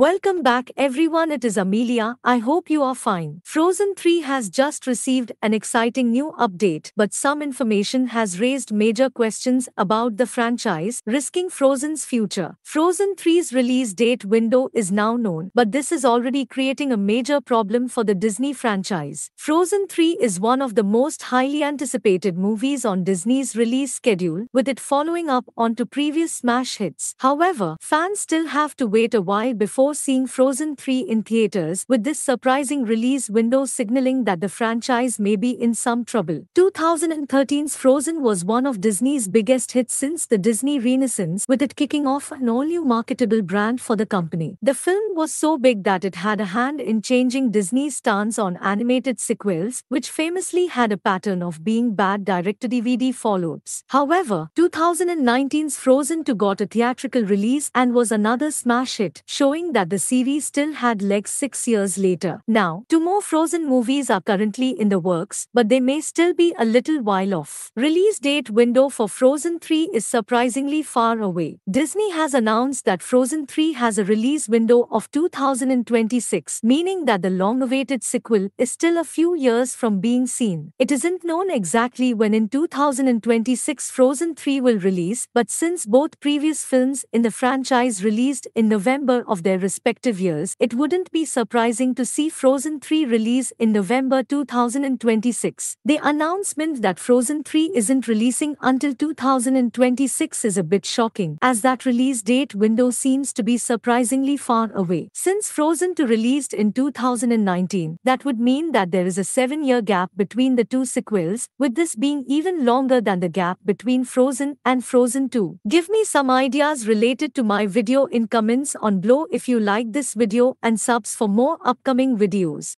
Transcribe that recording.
Welcome back everyone it is Amelia, I hope you are fine. Frozen 3 has just received an exciting new update but some information has raised major questions about the franchise, risking Frozen's future. Frozen 3's release date window is now known but this is already creating a major problem for the Disney franchise. Frozen 3 is one of the most highly anticipated movies on Disney's release schedule with it following up onto previous smash hits. However, fans still have to wait a while before before seeing Frozen 3 in theaters, with this surprising release window signaling that the franchise may be in some trouble. 2013's Frozen was one of Disney's biggest hits since the Disney Renaissance, with it kicking off an all-new marketable brand for the company. The film was so big that it had a hand in changing Disney's stance on animated sequels, which famously had a pattern of being bad direct-to-DVD follow-ups. However, 2019's Frozen 2 got a theatrical release and was another smash hit, showing that that the series still had legs six years later. Now, two more Frozen movies are currently in the works, but they may still be a little while off. Release date window for Frozen 3 is surprisingly far away. Disney has announced that Frozen 3 has a release window of 2026, meaning that the long-awaited sequel is still a few years from being seen. It isn't known exactly when in 2026 Frozen 3 will release, but since both previous films in the franchise released in November of their respective years, it wouldn't be surprising to see Frozen 3 release in November 2026. The announcement that Frozen 3 isn't releasing until 2026 is a bit shocking, as that release date window seems to be surprisingly far away. Since Frozen 2 released in 2019, that would mean that there is a 7-year gap between the two sequels, with this being even longer than the gap between Frozen and Frozen 2. Give me some ideas related to my video in comments on below if you like this video and subs for more upcoming videos.